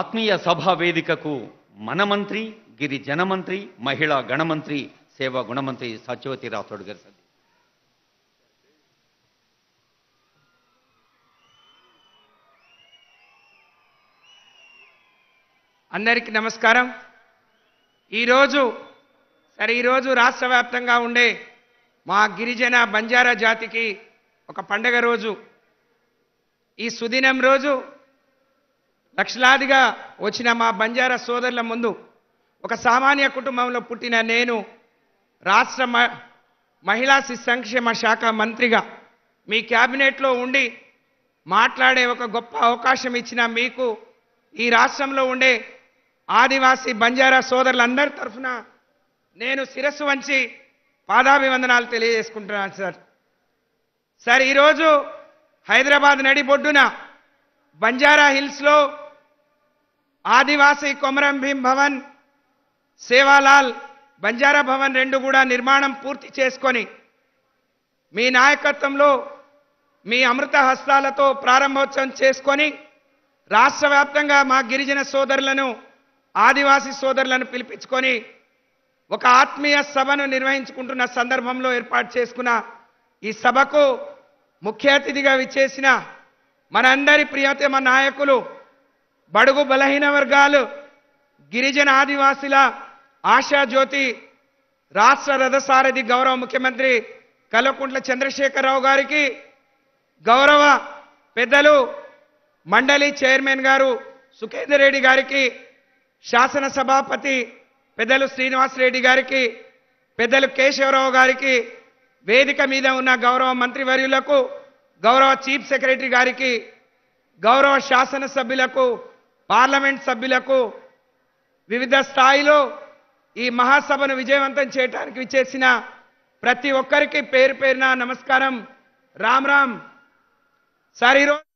ఆత్మీయ సభా వేదికకు మన మంత్రి గిరి మంత్రి మహిళా గణమంత్రి సేవా గుణమంత్రి సత్యవతి రాథోడ్ గారి అందరికీ నమస్కారం ఈరోజు సరే ఈరోజు రాష్ట్ర వ్యాప్తంగా ఉండే మా గిరిజన బంజారా జాతికి ఒక పండగ రోజు ఈ సుదినం రోజు లక్షలాదిగా వచ్చిన మా బంజారా సోదరుల ముందు ఒక సామాన్య కుటుంబంలో పుట్టిన నేను రాష్ట్ర మహిళా శిశు సంక్షేమ శాఖ మంత్రిగా మీ క్యాబినెట్లో ఉండి మాట్లాడే ఒక గొప్ప అవకాశం ఇచ్చిన మీకు ఈ రాష్ట్రంలో ఉండే ఆదివాసీ బంజారా సోదరులందరి తరఫున నేను శిరస్సు వంచి పాదాభివందనాలు తెలియజేసుకుంటున్నాను సార్ సార్ ఈరోజు హైదరాబాద్ నడిబొడ్డున బంజారా హిల్స్లో ఆదివాసీ కొమరం భీం భవన్ సేవాలాల్ బంజారా భవన్ రెండు కూడా నిర్మాణం పూర్తి చేసుకొని మీ నాయకత్వంలో మీ అమృత హస్తాలతో ప్రారంభోత్సవం చేసుకొని రాష్ట్ర వ్యాప్తంగా మా గిరిజన సోదరులను ఆదివాసీ సోదరులను పిలిపించుకొని ఒక ఆత్మీయ సభను నిర్వహించుకుంటున్న సందర్భంలో ఏర్పాటు చేసుకున్న ఈ సభకు ముఖ్య అతిథిగా విచ్చేసిన మనందరి ప్రియతమ నాయకులు బడుగు బలహీన వర్గాలు గిరిజన ఆదివాసుల ఆశాజ్యోతి రాష్ట్ర రథసారథి గౌరవ ముఖ్యమంత్రి కల్వకుంట్ల చంద్రశేఖరరావు గారికి గౌరవ పెద్దలు మండలి చైర్మన్ గారు సుఖేందర్ రెడ్డి గారికి శాసన సభాపతి పెద్దలు శ్రీనివాసరెడ్డి గారికి పెద్దలు కేశవరావు గారికి వేదిక మీద ఉన్న గౌరవ మంత్రివర్యులకు గౌరవ చీఫ్ సెక్రటరీ గారికి గౌరవ శాసన సభ్యులకు పార్లమెంట్ సభ్యులకు వివిధ స్థాయిలో ఈ మహాసభను విజయవంతం చేయడానికి విచ్చేసిన ప్రతి ఒక్కరికి పేరు పేరున నమస్కారం రామ్ రామ్ సార్ ఈరోజు